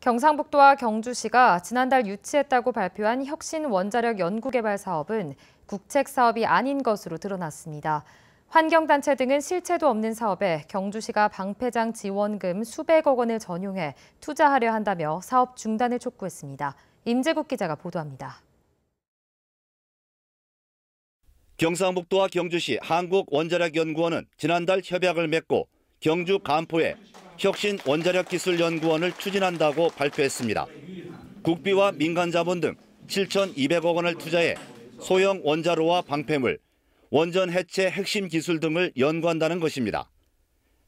경상북도와 경주시가 지난달 유치했다고 발표한 혁신 원자력 연구개발 사업은 국책 사업이 아닌 것으로 드러났습니다. 환경단체 등은 실체도 없는 사업에 경주시가 방패장 지원금 수백억 원을 전용해 투자하려 한다며 사업 중단을 촉구했습니다. 임재국 기자가 보도합니다. 경상북도와 경주시 한국원자력연구원은 지난달 협약을 맺고 경주 간포에 혁신 원자력 기술 연구원을 추진한다고 발표했습니다. 국비와 민간 자본 등 7,200억 원을 투자해 소형 원자로와 방패물, 원전 해체 핵심 기술 등을 연구한다는 것입니다.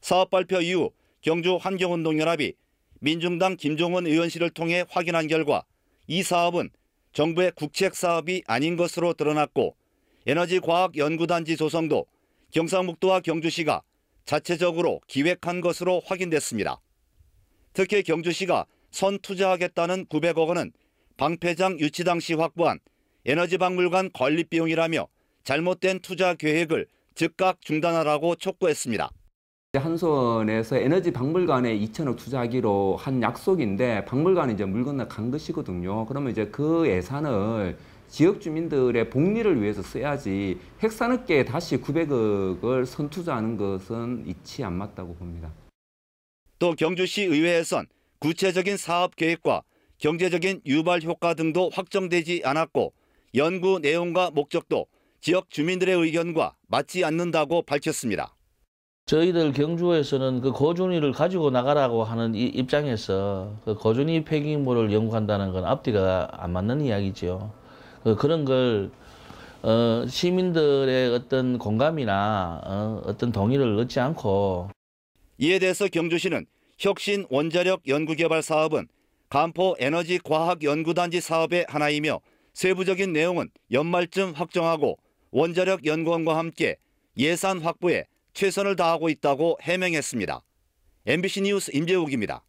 사업 발표 이후 경주 환경운동연합이 민중당 김종원 의원실을 통해 확인한 결과 이 사업은 정부의 국책 사업이 아닌 것으로 드러났고 에너지과학연구단지 조성도 경상북도와 경주시가 자체적으로 기획한 것으로 확인됐습니다. 특히 경주시가 선 투자하겠다는 900억 원은 방패장 유치 당시 확보한 에너지박물관 건립 비용이라며 잘못된 투자 계획을 즉각 중단하라고 촉구했습니다. 한손에서 에너지 박물관에 2천억 투자하기로 한 약속인데 박물관이 이제 물 건너 간 것이거든요. 그러면 이제 그 예산을 지역 주민들의 복리를 위해서 써야지 핵산업계에 다시 900억을 선투자하는 것은 이치 안 맞다고 봅니다. 또 경주시 의회에선 구체적인 사업 계획과 경제적인 유발 효과 등도 확정되지 않았고 연구 내용과 목적도 지역 주민들의 의견과 맞지 않는다고 밝혔습니다. 저희들 경주에서는 그 고준위를 가지고 나가라고 하는 입장에서 그 고준위 폐기물을 연구한다는 건 앞뒤가 안 맞는 이야기죠. 어, 그런 걸 어, 시민들의 어떤 공감이나 어, 어떤 동의를 얻지 않고 이에 대해서 경주시는 혁신 원자력 연구개발 사업은 간포 에너지 과학 연구단지 사업의 하나이며 세부적인 내용은 연말쯤 확정하고 원자력 연구원과 함께 예산 확보에 최선을 다하고 있다고 해명했습니다. MBC 뉴스 임재욱입니다.